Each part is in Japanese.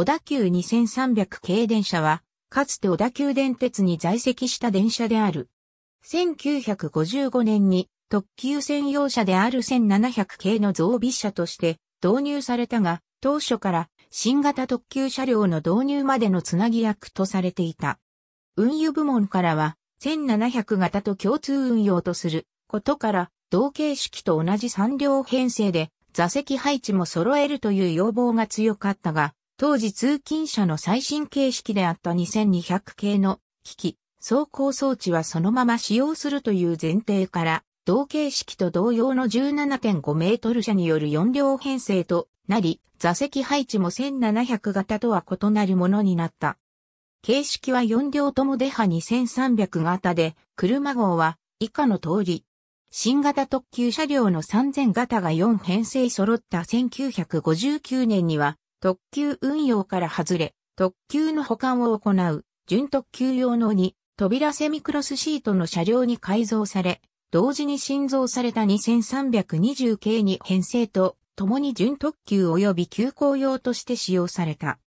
小田急2300系電車は、かつて小田急電鉄に在籍した電車である。1955年に特急専用車である1700系の増備車として導入されたが、当初から新型特急車両の導入までのつなぎ役とされていた。運輸部門からは1700型と共通運用とすることから、同形式と同じ3両編成で座席配置も揃えるという要望が強かったが、当時通勤車の最新形式であった2200系の機器、走行装置はそのまま使用するという前提から、同形式と同様の17.5メートル車による4両編成となり、座席配置も1700型とは異なるものになった。形式は4両ともデハ2300型で、車号は以下の通り。新型特急車両の3000型が4編成揃った1959年には、特急運用から外れ、特急の保管を行う、準特急用の2、扉セミクロスシートの車両に改造され、同時に新造された2320系に編成と、共に準特急及び急行用として使用された。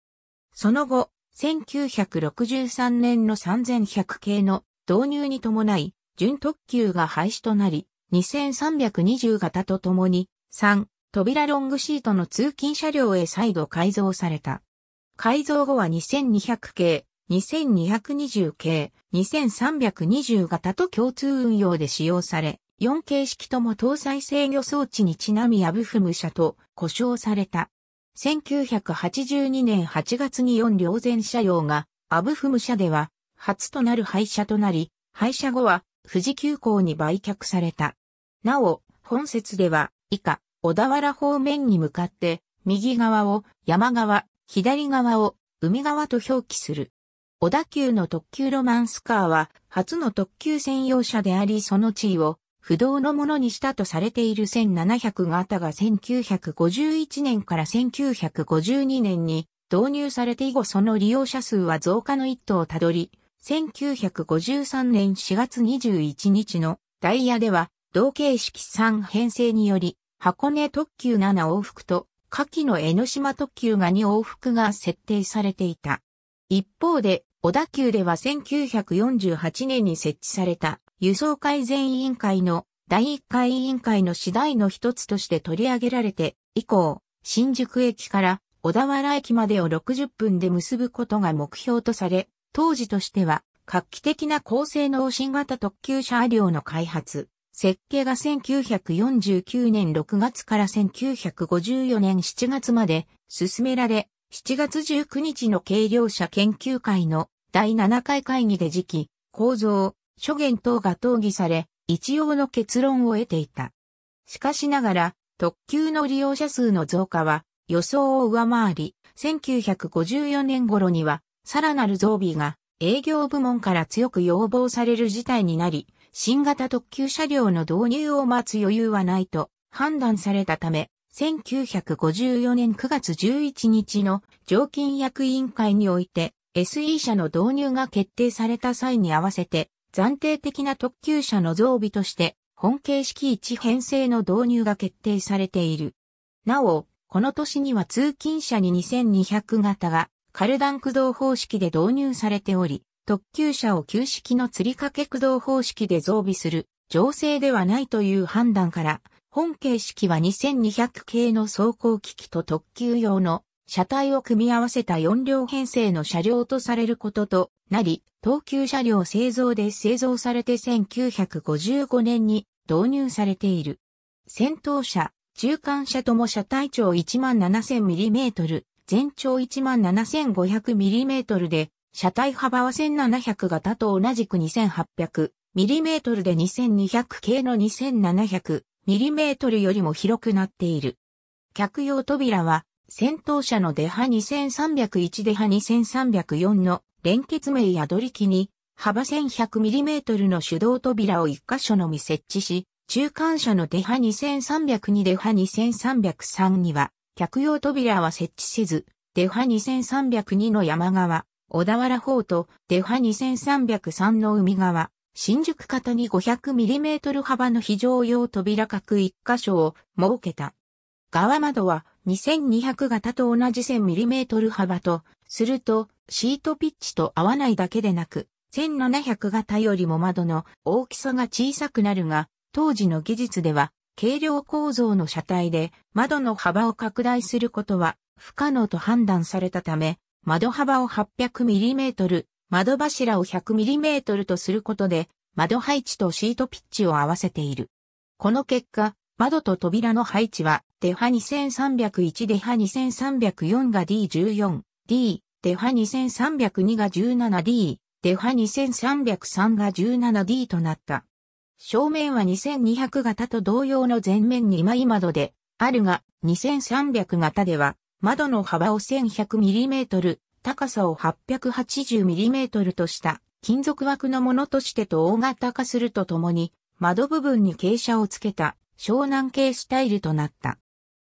その後、1963年の3100系の導入に伴い、準特急が廃止となり、2320型と共に、3、扉ロングシートの通勤車両へ再度改造された。改造後は2200系、2220系、2320型と共通運用で使用され、4形式とも搭載制御装置にちなみアブフム車と呼称された。1982年8月に4両前車両がアブフム車では初となる廃車となり、廃車後は富士急行に売却された。なお、本説では以下小田原方面に向かって、右側を山側、左側を海側と表記する。小田急の特急ロマンスカーは、初の特急専用車であり、その地位を不動のものにしたとされている1700型が1951年から1952年に導入されて以後その利用者数は増加の一途をたどり、1953年4月21日のダイヤでは同形式3編成により箱根特急7往復と、下記の江ノ島特急が2往復が設定されていた。一方で、小田急では1948年に設置された輸送改善委員会の第1回委員会の次第の一つとして取り上げられて、以降、新宿駅から小田原駅までを60分で結ぶことが目標とされ、当時としては画期的な高性能新型特急車両の開発、設計が1949年6月から1954年7月まで進められ、7月19日の軽量車研究会の第7回会議で時期、構造、諸言等が討議され、一応の結論を得ていた。しかしながら、特急の利用者数の増加は予想を上回り、1954年頃には、さらなる増備が営業部門から強く要望される事態になり、新型特急車両の導入を待つ余裕はないと判断されたため、1954年9月11日の常勤役委員会において SE 車の導入が決定された際に合わせて暫定的な特急車の増備として本形式1編成の導入が決定されている。なお、この年には通勤車に2200型がカルダン駆動方式で導入されており、特急車を旧式の吊り掛け駆動方式で増備する、情勢ではないという判断から、本形式は2200系の走行機器と特急用の車体を組み合わせた4両編成の車両とされることとなり、東急車両製造で製造されて1955年に導入されている。先頭車、中間車とも車体長 17000mm、全長 17500mm で、車体幅は1700型と同じく 2800mm で2200系の 2700mm よりも広くなっている。客用扉は、先頭車のデハ2301デハ2304の連結名や取り機に、幅 1100mm の手動扉を1箇所のみ設置し、中間車のデハ2302デハ2303には、客用扉は設置せず、デハ2302の山側、小田原方と手羽2303の海側、新宿方に 500mm 幅の非常用扉角1箇所を設けた。側窓は2200型と同じ 1000mm 幅と、するとシートピッチと合わないだけでなく、1700型よりも窓の大きさが小さくなるが、当時の技術では軽量構造の車体で窓の幅を拡大することは不可能と判断されたため、窓幅を 800mm、窓柱を 100mm とすることで、窓配置とシートピッチを合わせている。この結果、窓と扉の配置は、デハ2301、デハ2304が D14、D、デハ2302が 17D、デハ2303が 17D となった。正面は2200型と同様の前面2枚窓で、あるが2300型では窓の幅を 1100mm、高さを 880mm とした金属枠のものとしてと大型化するとともに、窓部分に傾斜をつけた湘南系スタイルとなった。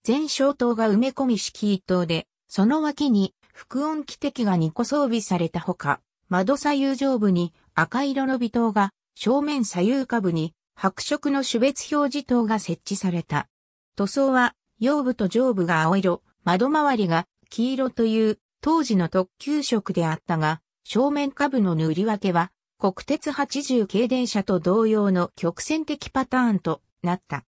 全小灯が埋め込み式一で、その脇に副音機的が2個装備されたほか、窓左右上部に赤色の微灯が、正面左右下部に白色の種別表示灯が設置された。塗装は、腰部と上部が青色、窓周りが黄色という当時の特急色であったが、正面株の塗り分けは国鉄80系電車と同様の曲線的パターンとなった。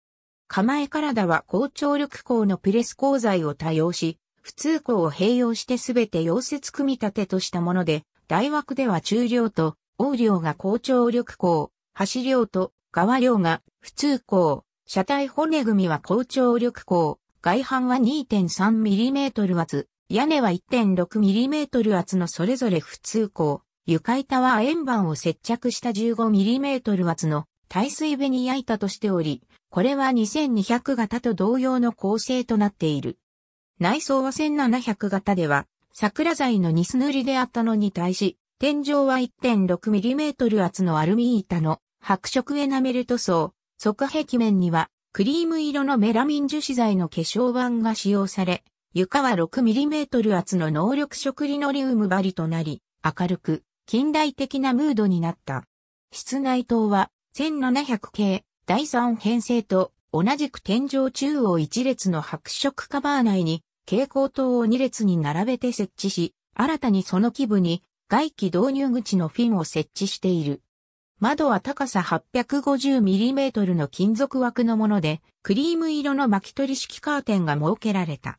構え体は高張力鋼のプレス鋼材を多用し、普通鋼を併用してすべて溶接組み立てとしたもので、大枠では中量と、横量が高張力鋼、橋量と側量が普通鋼、車体骨組みは高張力鋼、外板は 2.3mm 厚、屋根は 1.6mm 厚のそれぞれ普通高、床板は円盤を接着した 15mm 厚の耐水紅い板としており、これは2200型と同様の構成となっている。内装は1700型では、桜材のニス塗りであったのに対し、天井は 1.6mm 厚のアルミ板の白色エナメル塗装、側壁面にはクリーム色のメラミン樹脂剤の化粧板が使用され、床は 6mm 厚の能力色リノリウム張りとなり、明るく近代的なムードになった。室内灯は1700系第3編成と同じく天井中央1列の白色カバー内に蛍光灯を2列に並べて設置し、新たにその基部に外気導入口のフィンを設置している。窓は高さ 850mm の金属枠のもので、クリーム色の巻き取り式カーテンが設けられた。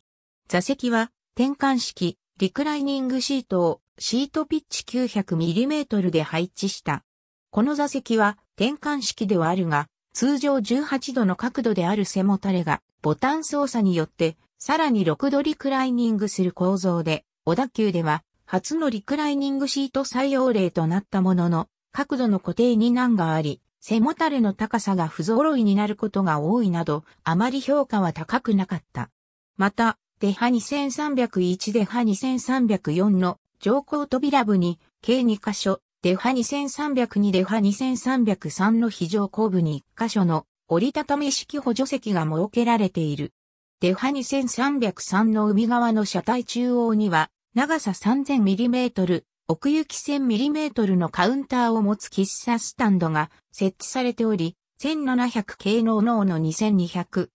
座席は転換式、リクライニングシートをシートピッチ 900mm で配置した。この座席は転換式ではあるが、通常18度の角度である背もたれがボタン操作によってさらに6度リクライニングする構造で、小田急では初のリクライニングシート採用例となったものの、角度の固定に難があり、背もたれの高さが不揃いになることが多いなど、あまり評価は高くなかった。また、デハ2301デハ2304の上高扉部に、計2箇所、デハ2302デハ2303の非常後部に1箇所の折りたたみ式補助席が設けられている。デハ2303の海側の車体中央には、長さ3 0 0 0トル、奥行き 1000mm のカウンターを持つ喫茶スタンドが設置されており、1700系の脳の 2200mm、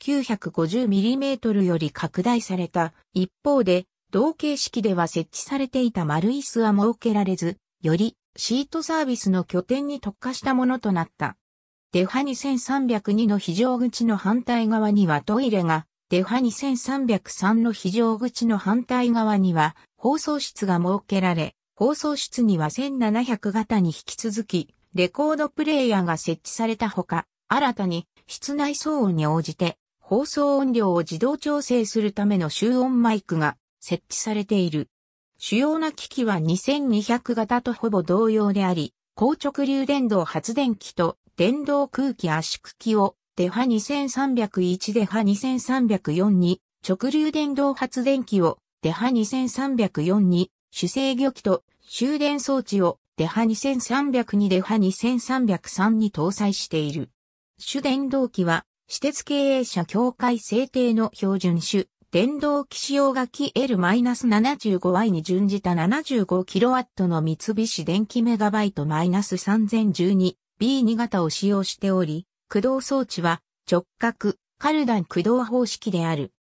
950mm より拡大された。一方で、同形式では設置されていた丸椅子は設けられず、よりシートサービスの拠点に特化したものとなった。デハ2302の非常口の反対側にはトイレが、デハ2303の非常口の反対側には放送室が設けられ、放送室には1700型に引き続き、レコードプレイヤーが設置されたほか、新たに室内騒音に応じて放送音量を自動調整するための集音マイクが設置されている。主要な機器は2200型とほぼ同様であり、高直流電動発電機と電動空気圧縮機をデハ2301デハ2304に直流電動発電機をデハ2304に主制御機と終電装置をデハ2 3 0 2デハ2303に搭載している。主電動機は、私鉄経営者協会制定の標準種、電動機使用書き L-75Y に準じた 75kW の三菱電機メガバイト -3012B2 型を使用しており、駆動装置は直角、カルダン駆動方式である。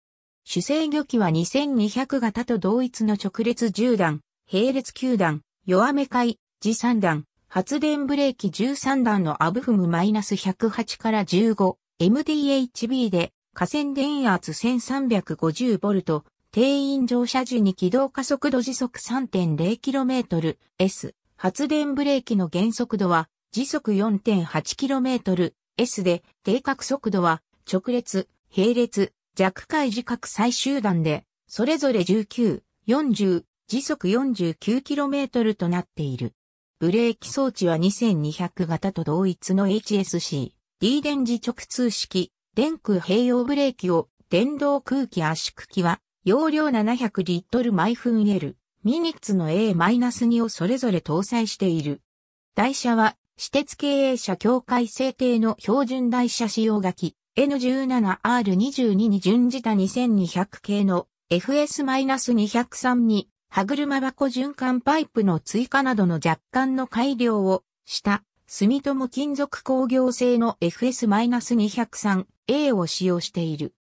主制御機は2200型と同一の直列10段、並列9段、弱め回、次3段、発電ブレーキ13段のアブフム -108 から15、MDHB で、河川電圧 1350V、定員乗車時に起動加速度時速 3.0km、S、発電ブレーキの減速度は、時速 4.8km、S で、定格速度は、直列、並列、弱解自覚最終弾で、それぞれ19、40、時速 49km となっている。ブレーキ装置は2200型と同一の HSC、D 電磁直通式、電空併用ブレーキを、電動空気圧縮機は、容量700リットル毎分 L、ミニッツの A-2 をそれぞれ搭載している。台車は、私鉄経営者協会制定の標準台車使用書き、N17R22 に準じた2200系の FS-203 に歯車箱循環パイプの追加などの若干の改良をした住友金属工業製の FS-203A を使用している。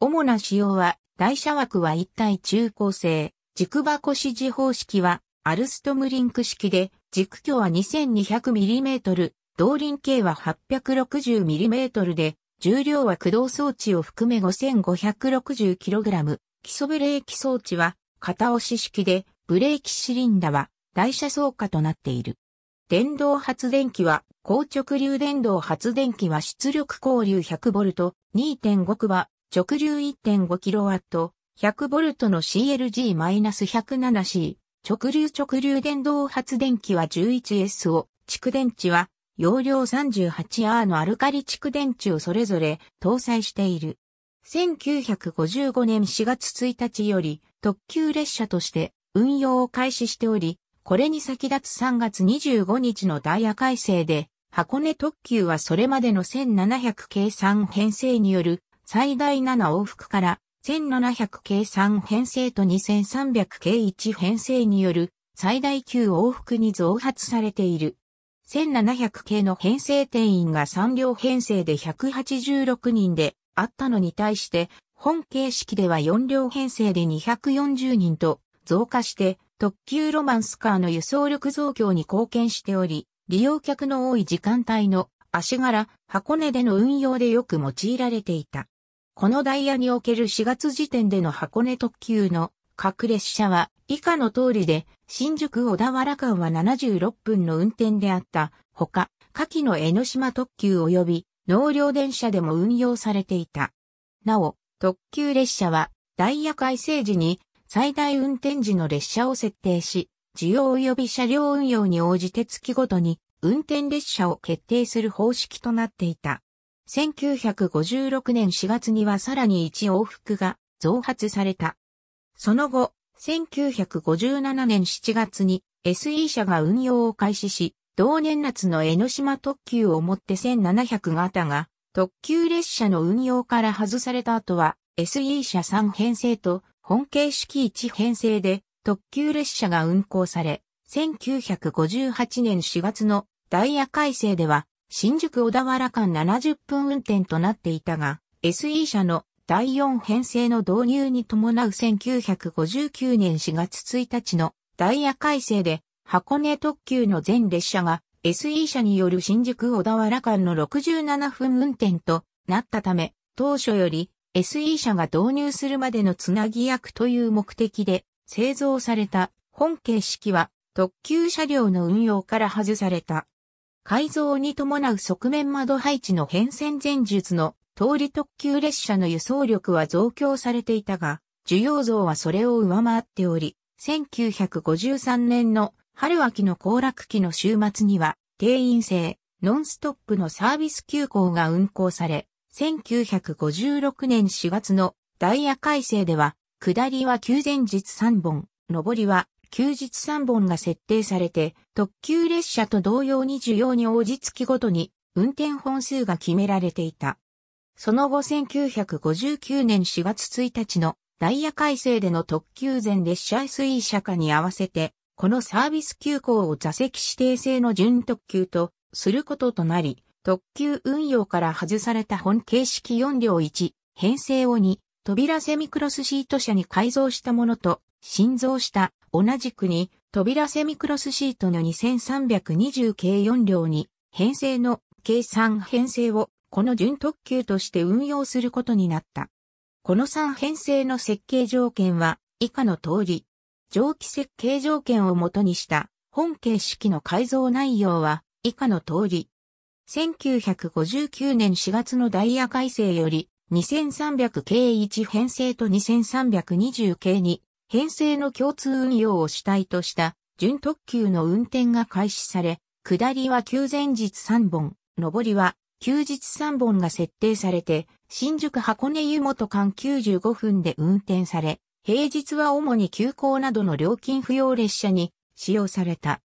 主な仕様は台車枠は一体中高性、軸箱指示方式はアルストムリンク式で軸距は 2200mm、動輪径は 860mm で重量は駆動装置を含め 5560kg。基礎ブレーキ装置は片押し式で、ブレーキシリンダは台車装架となっている。電動発電機は、硬直流電動発電機は出力交流 100V、2.5クバ、直流 1.5kW、100V の CLG-107C、直流直流電動発電機は 11S を、蓄電池は容量3 8ーのアルカリ蓄電池をそれぞれ搭載している。1955年4月1日より特急列車として運用を開始しており、これに先立つ3月25日のダイヤ改正で、箱根特急はそれまでの1700計算編成による最大7往復から1700計3編成と2300計1編成による最大9往復に増発されている。1700系の編成定員が3両編成で186人であったのに対して、本形式では4両編成で240人と増加して、特急ロマンスカーの輸送力増強に貢献しており、利用客の多い時間帯の足柄、箱根での運用でよく用いられていた。このダイヤにおける4月時点での箱根特急の各列車は以下の通りで、新宿小田原間は76分の運転であった、ほか、下記の江ノ島特急及び、納涼電車でも運用されていた。なお、特急列車は、ダイヤ改正時に、最大運転時の列車を設定し、需要及び車両運用に応じて月ごとに、運転列車を決定する方式となっていた。1956年4月にはさらに1往復が増発された。その後、1957年7月に SE 社が運用を開始し、同年夏の江ノ島特急をもって1700型が特急列車の運用から外された後は SE 社3編成と本形式1編成で特急列車が運行され、1958年4月のダイヤ改正では新宿小田原間70分運転となっていたが、SE 社の第4編成の導入に伴う1959年4月1日のダイヤ改正で箱根特急の全列車が SE 車による新宿小田原間の67分運転となったため、当初より SE 車が導入するまでのつなぎ役という目的で製造された本形式は特急車両の運用から外された。改造に伴う側面窓配置の変遷前述の通り特急列車の輸送力は増強されていたが、需要増はそれを上回っており、1953年の春秋の行楽期の週末には、定員制、ノンストップのサービス急行が運行され、1956年4月のダイヤ改正では、下りは休前日3本、上りは休日3本が設定されて、特急列車と同様に需要に応じ月ごとに運転本数が決められていた。その後1959年4月1日のダイヤ改正での特急前列車水車化に合わせて、このサービス急行を座席指定制の準特急とすることとなり、特急運用から外された本形式4両1、編成を2、扉セミクロスシート車に改造したものと、新造した同じくに扉セミクロスシートの2320系4両に編成の計3編成をこの準特急として運用することになった。この3編成の設計条件は以下の通り、蒸気設計条件をもとにした本形式の改造内容は以下の通り、1959年4月のダイヤ改正より2300 k 1編成と2320 k 2編成の共通運用を主体とした準特急の運転が開始され、下りは休前日3本、上りは休日3本が設定されて、新宿箱根湯本間95分で運転され、平日は主に急行などの料金不要列車に使用された。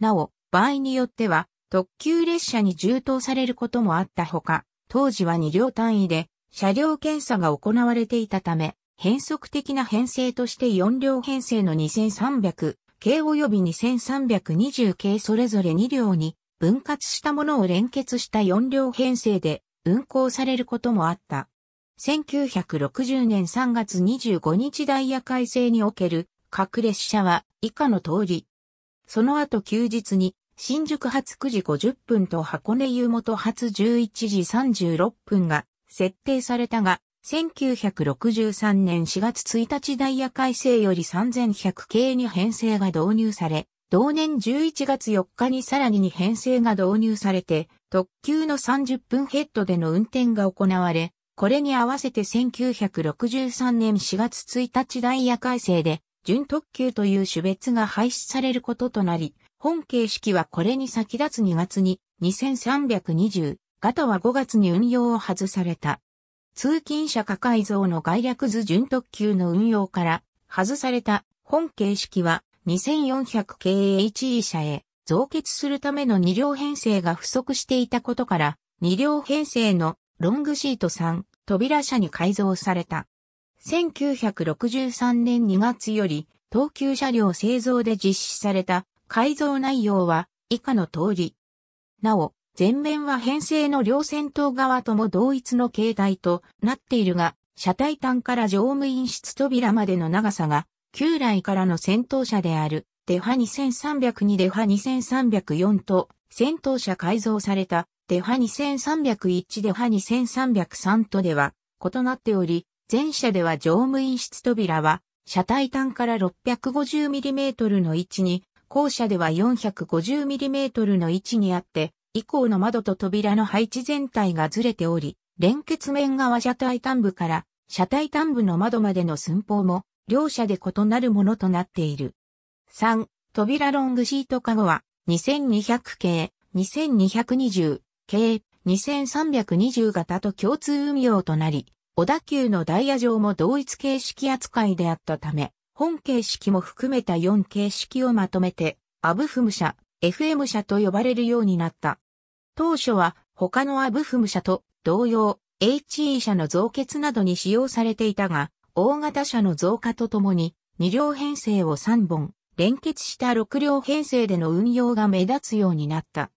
なお、場合によっては、特急列車に充当されることもあったほか、当時は2両単位で車両検査が行われていたため、変則的な編成として4両編成の2300系及び2320系それぞれ2両に分割したものを連結した4両編成で運行されることもあった。1960年3月25日ダイヤ改正における各列車は以下の通り。その後休日に新宿発9時50分と箱根湯本発11時36分が設定されたが、1963年4月1日ダイヤ改正より3100系に編成が導入され、同年11月4日にさらに2編成が導入されて、特急の30分ヘッドでの運転が行われ、これに合わせて1963年4月1日ダイヤ改正で、準特急という種別が廃止されることとなり、本形式はこれに先立つ2月に2320型は5月に運用を外された。通勤者化改造の概略図準特急の運用から外された本形式は 2400KHE 社へ増結するための2両編成が不足していたことから、2両編成のロングシート3扉車に改造された。1963年2月より、東急車両製造で実施された改造内容は以下の通り。なお、前面は編成の両先頭側とも同一の形態となっているが、車体端から乗務員室扉までの長さが旧来からの戦闘車である、デファ2302デファ2304と、戦闘車改造された、デファ2301デファ2303とでは、異なっており、前車では乗務員室扉は、車体端から 650mm の位置に、後車では 450mm の位置にあって、以降の窓と扉の配置全体がずれており、連結面側車体端部から車体端部の窓までの寸法も両者で異なるものとなっている。3、扉ロングシートカゴは、2200系、2220系、2320型と共通運用となり、小田急のダイヤ上も同一形式扱いであったため、本形式も含めた4形式をまとめて、アブフム社、FM 社と呼ばれるようになった。当初は他のアブフム社と同様、HE 社の増結などに使用されていたが、大型車の増加とともに、2両編成を3本、連結した6両編成での運用が目立つようになった。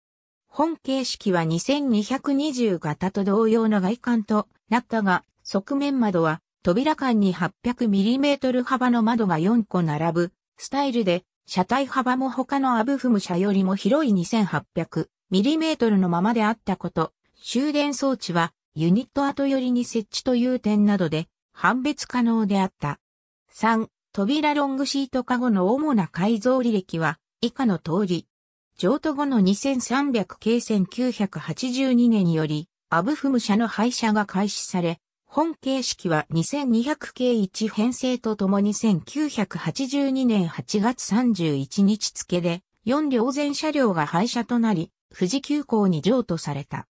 本形式は2220型と同様の外観となったが、側面窓は扉間に 800mm 幅の窓が4個並ぶスタイルで、車体幅も他のアブフム車よりも広い 2800mm のままであったこと、終電装置はユニット後寄りに設置という点などで判別可能であった。3、扉ロングシート化後の主な改造履歴は、以下の通り。譲渡後の2300系1982年により、アブフム社の廃車が開始され、本形式は2200系1編成とともに1982年8月31日付で、4両全車両が廃車となり、富士急行に譲渡された。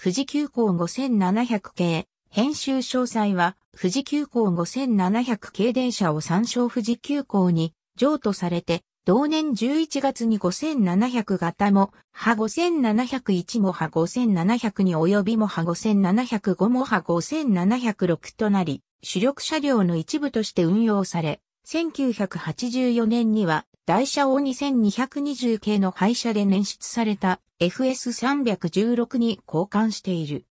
富士急行5700系、編集詳細は、富士急行5700系電車を参照富士急行に譲渡されて、同年11月に5700型も、派5701も派5702及びも派5705も派5706となり、主力車両の一部として運用され、1984年には、台車を2220系の廃車で捻出された FS316 に交換している。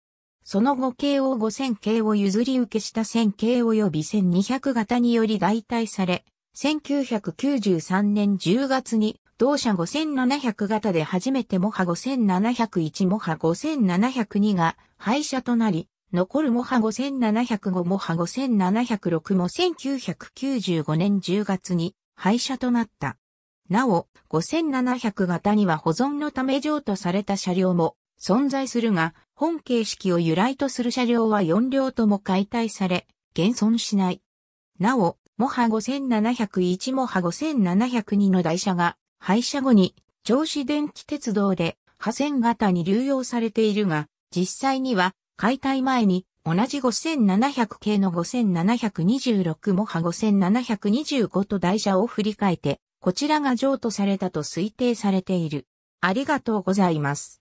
その後慶応5000系を譲り受けした1000系及び1200型により代替され、1993年10月に同社5700型で初めてモハ5701モハ5702が廃車となり、残るモハ5705モハ5706も1995年10月に廃車となった。なお、5700型には保存のため譲渡された車両も存在するが、本形式を由来とする車両は4両とも解体され、現存しない。なお、モハ5701モハ5702の台車が廃車後に銚子電気鉄道で破線型に流用されているが、実際には解体前に同じ5700系の5726モハ5725と台車を振り替えて、こちらが譲渡されたと推定されている。ありがとうございます。